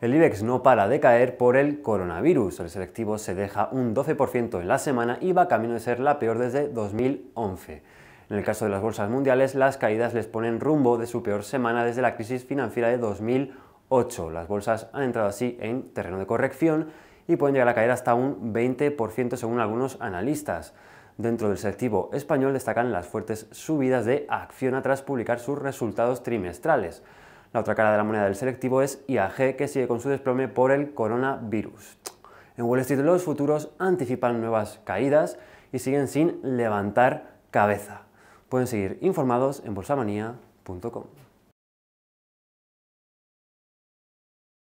el IBEX no para de caer por el coronavirus. El selectivo se deja un 12% en la semana y va camino de ser la peor desde 2011. En el caso de las bolsas mundiales, las caídas les ponen rumbo de su peor semana desde la crisis financiera de 2008. Las bolsas han entrado así en terreno de corrección y pueden llegar a caer hasta un 20% según algunos analistas. Dentro del selectivo español destacan las fuertes subidas de acción tras publicar sus resultados trimestrales. La otra cara de la moneda del selectivo es IAG, que sigue con su desplome por el coronavirus. En Wall Street los futuros anticipan nuevas caídas y siguen sin levantar cabeza. Pueden seguir informados en bolsamanía.com.